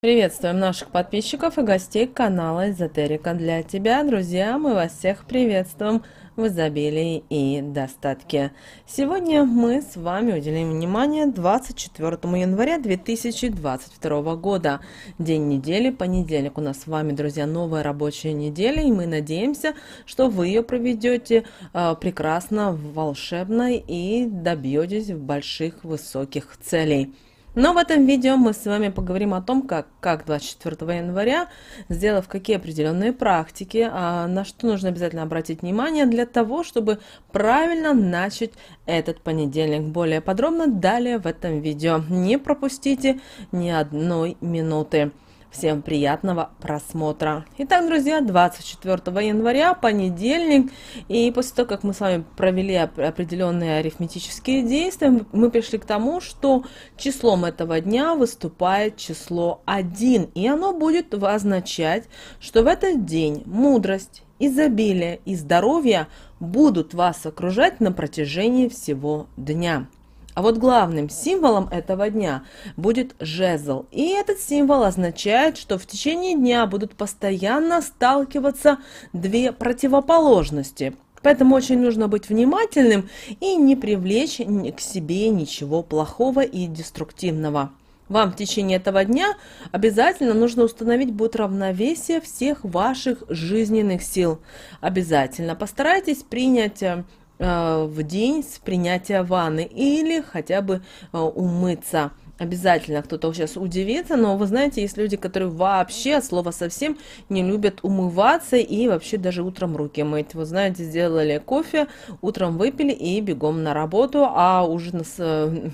Приветствуем наших подписчиков и гостей канала Эзотерика для тебя. Друзья, мы вас всех приветствуем в изобилии и достатке. Сегодня мы с вами уделим внимание 24 января 2022 года. День недели, понедельник. У нас с вами, друзья, новая рабочая неделя, и мы надеемся, что вы ее проведете э, а, прекрасно, волшебно и добьетесь больших, высоких целей. Но в этом видео мы с вами поговорим о том, как, как 24 января, сделав какие определенные практики, а, на что нужно обязательно обратить внимание для того, чтобы правильно начать этот понедельник. Более подробно далее в этом видео. Не пропустите ни одной минуты. Всем приятного просмотра. Итак, друзья, 24 января, понедельник. И после того, как мы с вами провели определенные арифметические действия, мы пришли к тому, что числом этого дня выступает число 1. И оно будет означать, что в этот день мудрость, изобилие и здоровье будут вас окружать на протяжении всего дня. А вот главным символом этого дня будет жезл. И этот символ означает, что в течение дня будут постоянно сталкиваться две противоположности. Поэтому очень нужно быть внимательным и не привлечь к себе ничего плохого и деструктивного. Вам в течение этого дня обязательно нужно установить будет равновесие всех ваших жизненных сил. Обязательно постарайтесь принять э, Э, в день с принятия ванны или хотя бы э, умыться. Обязательно кто-то сейчас удивится, но вы знаете, есть люди, которые вообще от слова совсем не любят умываться и вообще даже утром руки мыть. Вы знаете, сделали кофе, утром выпили и бегом на работу, а уже в, э,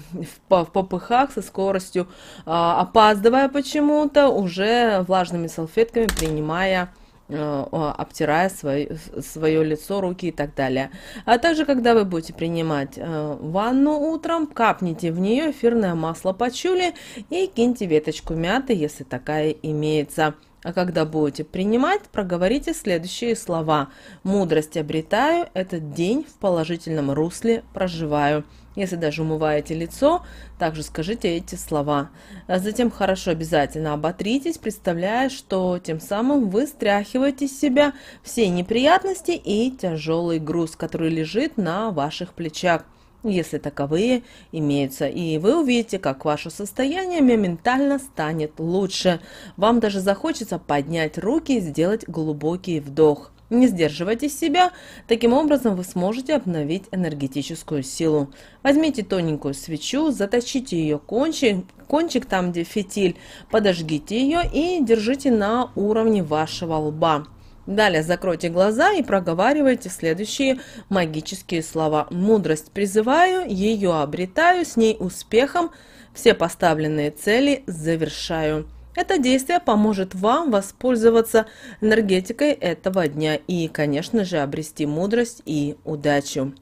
в попыхах со скоростью, опаздывая почему-то, уже влажными салфетками принимая Э, обтирая свое, свое лицо, руки и так далее. А также, когда вы будете принимать э, ванну утром, капните в нее эфирное масло пачули и киньте веточку мяты, если такая имеется. А когда будете принимать, проговорите следующие слова. Мудрость обретаю, этот день в положительном русле проживаю. Если даже умываете лицо, также скажите эти слова. А затем хорошо обязательно оботритесь, представляя, что тем самым вы стряхиваете с себя все неприятности и тяжелый груз, который лежит на ваших плечах. Ну, если таковые имеются. И вы увидите, как ваше состояние моментально станет лучше. Вам даже захочется поднять руки и сделать глубокий вдох. Не сдерживайте себя, таким образом вы сможете обновить энергетическую силу. Возьмите тоненькую свечу, заточите ее кончик, кончик там, где фитиль, подожгите ее и держите на уровне вашего лба. Далее закройте глаза и проговаривайте следующие магические слова. Мудрость призываю, ее обретаю, с ней успехом все поставленные цели завершаю. Это действие поможет вам воспользоваться энергетикой этого дня и, конечно же, обрести мудрость и удачу.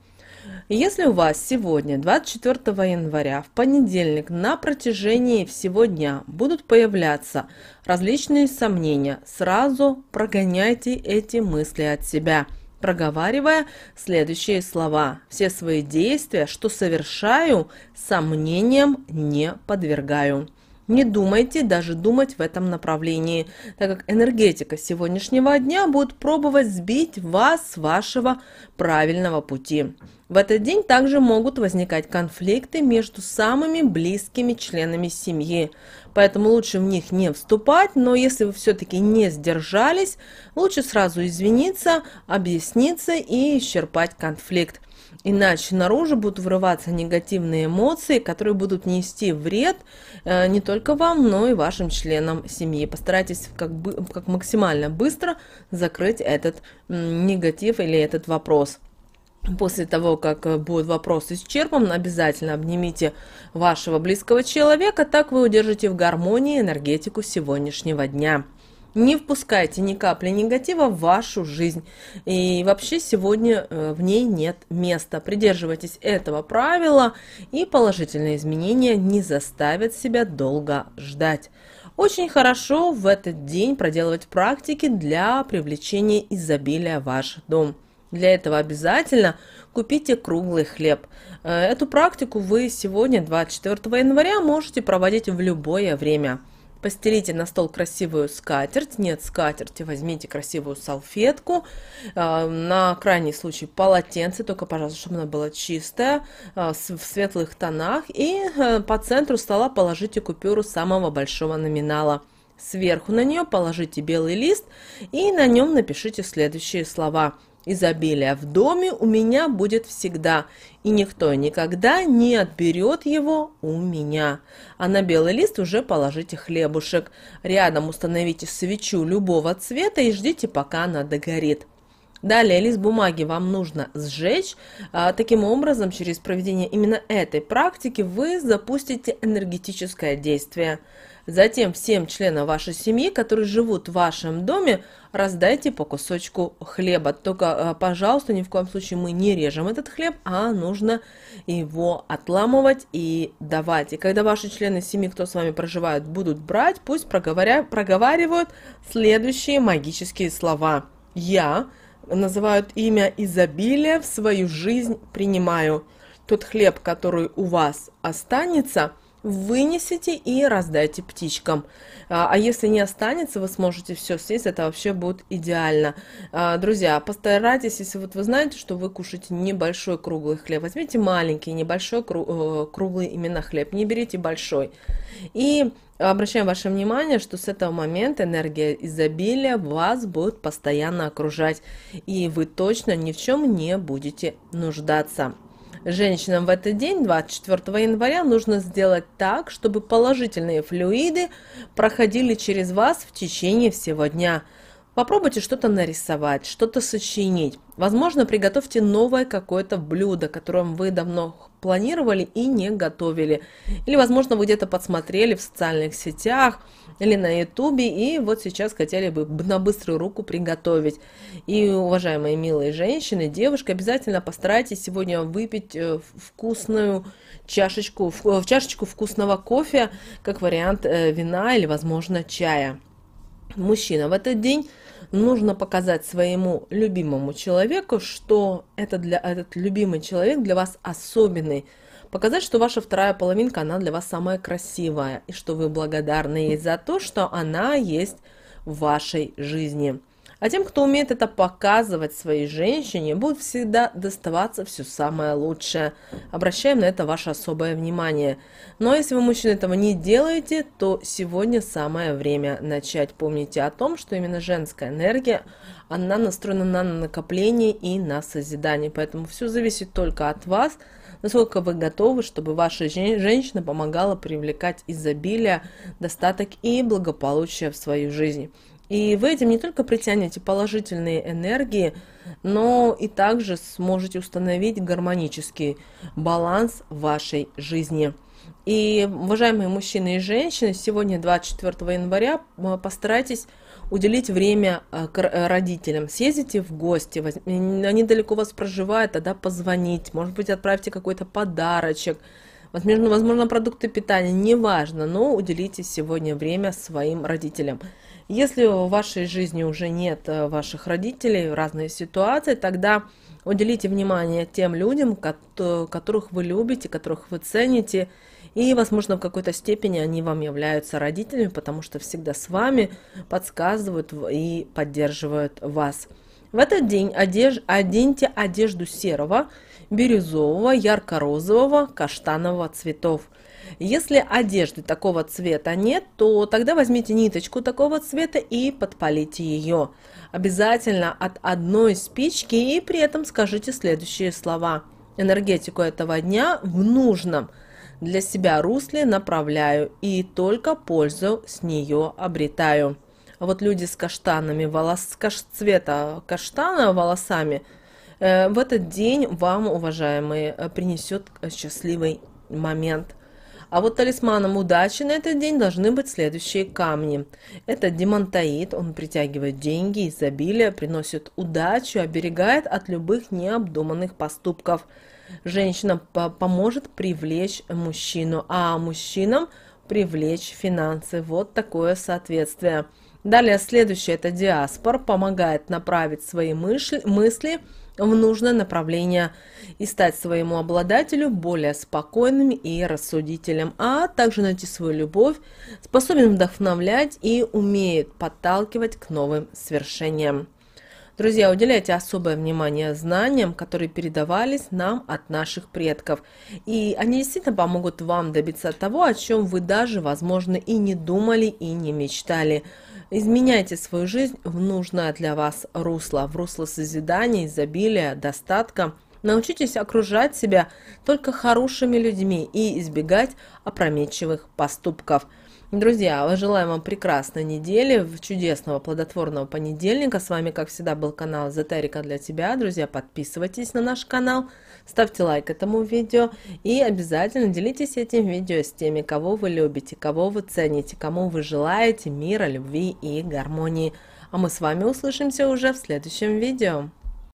Если у вас сегодня, 24 января, в понедельник на протяжении всего дня будут появляться различные сомнения, сразу прогоняйте эти мысли от себя проговаривая следующие слова. Все свои действия, что совершаю, сомнениям не подвергаю. Не думайте даже думать в этом направлении, так как энергетика сегодняшнего дня будет пробовать сбить вас с вашего правильного пути. В этот день также могут возникать конфликты между самыми близкими членами семьи, поэтому лучше в них не вступать, но если вы все-таки не сдержались, лучше сразу извиниться, объясниться и исчерпать конфликт. Иначе наружу будут врываться негативные эмоции, которые будут нести вред э, не только вам, но и вашим членам семьи. Постарайтесь как, бы, как максимально быстро закрыть этот негатив или этот вопрос. После того, как э, будут вопросы с исчерпан, обязательно обнимите вашего близкого человека, так вы удержите в гармонии энергетику сегодняшнего дня. Не впускайте ни капли негатива в вашу жизнь. И вообще сегодня э, в ней нет места. Придерживайтесь этого правила, и положительные изменения не заставят себя долго ждать. Очень хорошо в этот день проделывать практики для привлечения изобилия в ваш дом. Для этого обязательно купите круглый хлеб. Э, эту практику вы сегодня, 24 января, можете проводить в любое время. Постелите на стол красивую скатерть, нет скатерти, возьмите красивую салфетку, э, на крайний случай полотенце, только, пожалуйста, чтобы оно было чистое, э, в светлых тонах, и по центру стола положите купюру самого большого номинала. Сверху на нее положите белый лист и на нем напишите следующие слова – Изобилия в доме у меня будет всегда, и никто никогда не отберет его у меня. А на белый лист уже положите хлебушек. Рядом установите свечу любого цвета и ждите, пока она догорит. Далее лист бумаги вам нужно сжечь. А, таким образом, через проведение именно этой практики вы запустите энергетическое действие. Затем всем членам вашей семьи, которые живут в вашем доме, раздайте по кусочку хлеба. Только, а, пожалуйста, ни в коем случае мы не режем этот хлеб, а нужно его отламывать и давать. И когда ваши члены семьи, кто с вами проживает, будут брать, пусть проговоря... проговаривают следующие магические слова. Я называют имя изобилия, в свою жизнь принимаю. Тот хлеб, который у вас останется, вынесите и раздайте птичкам. А, а если не останется, вы сможете все съесть, это вообще будет идеально. А, друзья, постарайтесь, если вот вы знаете, что вы кушаете небольшой круглый хлеб, возьмите маленький, небольшой э, круглый именно хлеб, не берите большой. И обращаем ваше внимание, что с этого момента энергия изобилия вас будет постоянно окружать, и вы точно ни в чем не будете нуждаться. Женщинам в этот день, 24 января, нужно сделать так, чтобы положительные флюиды проходили через вас в течение всего дня. Попробуйте что-то нарисовать, что-то сочинить. Возможно, приготовьте новое какое-то блюдо, которым вы давно планировали и не готовили. Или, возможно, вы где-то подсмотрели в социальных сетях или на ютубе, и вот сейчас хотели бы на быструю руку приготовить. И, уважаемые милые женщины, девушки, обязательно постарайтесь сегодня выпить э, вкусную чашечку, в э, чашечку вкусного кофе, как вариант э, вина или, возможно, чая. Мужчина в этот день нужно показать своему любимому человеку, что это для, этот любимый человек для вас особенный. Показать, что ваша вторая половинка, она для вас самая красивая, и что вы благодарны ей за то, что она есть в вашей жизни. А тем, кто умеет это показывать своей женщине, будет всегда доставаться все самое лучшее. Обращаем на это ваше особое внимание. Но ну, а если вы, мужчина, этого не делаете, то сегодня самое время начать. Помните о том, что именно женская энергия, она настроена на накопление и на созидание. Поэтому все зависит только от вас, насколько вы готовы, чтобы ваша женщина помогала привлекать изобилие, достаток и благополучие в свою жизнь. И вы этим не только притянете положительные энергии, но и также сможете установить гармонический баланс вашей жизни. И, уважаемые мужчины и женщины, сегодня 24 января постарайтесь уделить время э, э, родителям. Съездите в гости, они далеко вас проживают, тогда позвонить, может быть, отправьте какой-то подарочек – возможно, возможно продукты питания, неважно, но уделите сегодня время своим родителям. Если в вашей жизни уже нет э, ваших родителей, разные ситуации, тогда уделите внимание тем людям, которых вы любите, которых вы цените, и, возможно, в какой-то степени они вам являются родителями, потому что всегда с вами подсказывают и поддерживают вас. В этот день одеж... оденьте одежду серого, бирюзового, ярко-розового, каштанового цветов. Если одежды такого цвета нет, то тогда возьмите ниточку такого цвета и подпалите ее. Обязательно от одной спички и при этом скажите следующие слова. Энергетику этого дня в нужном для себя русле направляю и только пользу с нее обретаю вот люди с каштанами, волос, каш, цвета каштана волосами, э, в этот день вам, уважаемые, э, принесет э, счастливый момент. А вот талисманом удачи на этот день должны быть следующие камни. Это демонтаид, он притягивает деньги, изобилие, приносит удачу, оберегает от любых необдуманных поступков. Женщина поможет привлечь мужчину, а мужчинам привлечь финансы. Вот такое соответствие. Далее следующее это диаспор, помогает направить свои мысли в нужное направление и стать своему обладателю более спокойным и рассудителем, а также найти свою любовь, способен вдохновлять и умеет подталкивать к новым свершениям. Друзья, уделяйте особое внимание знаниям, которые передавались нам от наших предков. И они действительно помогут вам добиться того, о чем вы даже, возможно, и не думали, и не мечтали. Изменяйте свою жизнь в нужное для вас русло, в русло созидания, изобилия, достатка. Научитесь окружать себя только хорошими людьми и избегать опрометчивых поступков – Друзья, желаем вам прекрасной недели, чудесного плодотворного понедельника. С вами, как всегда, был канал Эзотерика для тебя. Друзья, подписывайтесь на наш канал, ставьте лайк этому видео и обязательно делитесь этим видео с теми, кого вы любите, кого вы цените, кому вы желаете мира, любви и гармонии. А мы с вами услышимся уже в следующем видео.